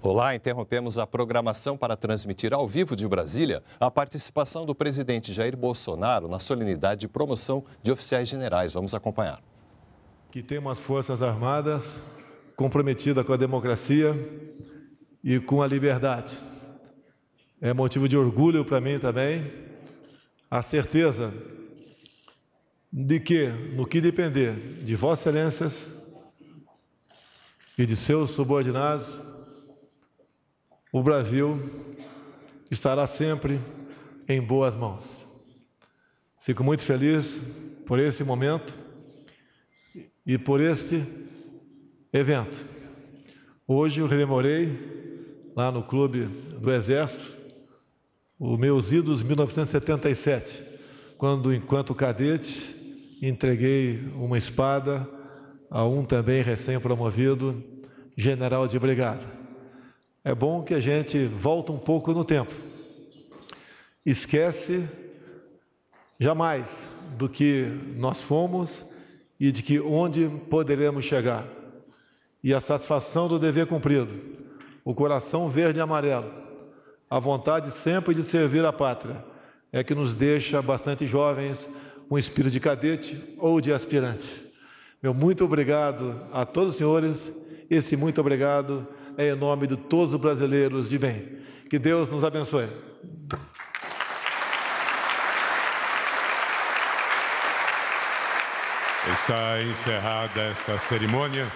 Olá, interrompemos a programação para transmitir ao vivo de Brasília a participação do presidente Jair Bolsonaro na solenidade de promoção de oficiais generais. Vamos acompanhar. Que temos as Forças Armadas comprometidas com a democracia e com a liberdade. É motivo de orgulho para mim também a certeza de que, no que depender de Vossas Excelências e de seus subordinados, o Brasil estará sempre em boas mãos. Fico muito feliz por esse momento e por este evento. Hoje eu rememorei lá no Clube do Exército os meus idos 1977, quando, enquanto cadete, entreguei uma espada a um também recém-promovido general de brigada é bom que a gente volta um pouco no tempo. Esquece jamais do que nós fomos e de que onde poderemos chegar. E a satisfação do dever cumprido, o coração verde e amarelo, a vontade sempre de servir a pátria, é que nos deixa bastante jovens um espírito de cadete ou de aspirante. Meu muito obrigado a todos os senhores, esse muito obrigado é em nome de todos os brasileiros de bem. Que Deus nos abençoe. Está encerrada esta cerimônia.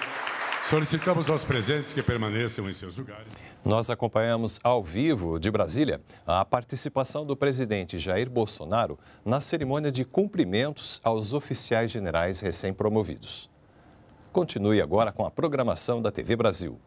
Solicitamos aos presentes que permaneçam em seus lugares. Nós acompanhamos ao vivo, de Brasília, a participação do presidente Jair Bolsonaro na cerimônia de cumprimentos aos oficiais generais recém-promovidos. Continue agora com a programação da TV Brasil.